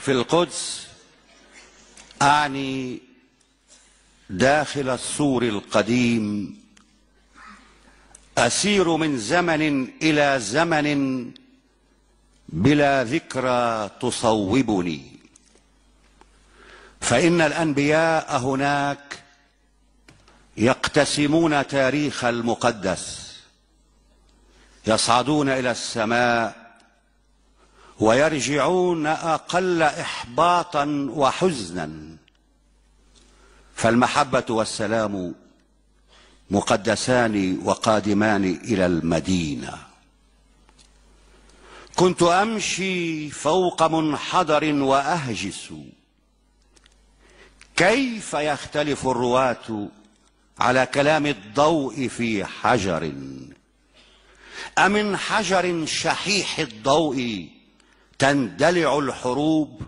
في القدس أعني داخل السور القديم أسير من زمن إلى زمن بلا ذكرى تصوبني فإن الأنبياء هناك يقتسمون تاريخ المقدس يصعدون إلى السماء ويرجعون اقل احباطا وحزنا فالمحبه والسلام مقدسان وقادمان الى المدينه كنت امشي فوق منحدر واهجس كيف يختلف الرواه على كلام الضوء في حجر امن حجر شحيح الضوء تندلع الحروب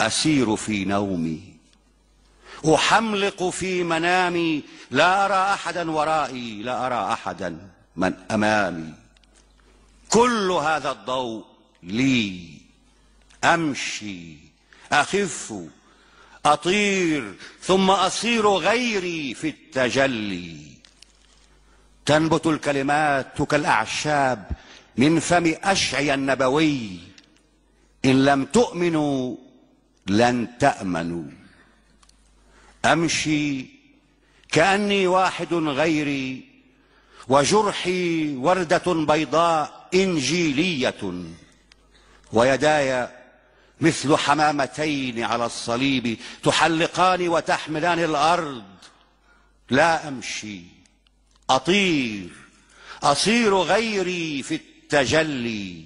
أسير في نومي أحملق في منامي لا أرى أحدا ورائي لا أرى أحدا من أمامي كل هذا الضوء لي أمشي أخف أطير ثم أصير غيري في التجلي تنبت الكلمات كالأعشاب من فم أشعي النبوي إن لم تؤمنوا لن تأمنوا أمشي كأني واحد غيري وجرحي وردة بيضاء إنجيلية ويداي مثل حمامتين على الصليب تحلقان وتحملان الأرض لا أمشي أطير أصير غيري في التجلي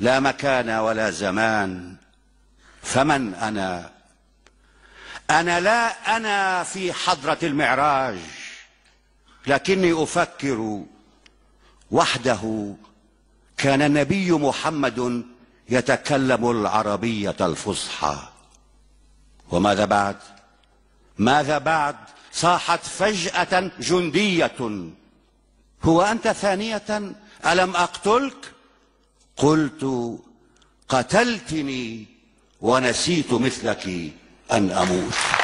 لا مكان ولا زمان فمن انا انا لا انا في حضره المعراج لكني افكر وحده كان النبي محمد يتكلم العربيه الفصحى وماذا بعد ماذا بعد صاحت فجاه جنديه هو أنت ثانية ألم أقتلك قلت قتلتني ونسيت مثلك أن أموت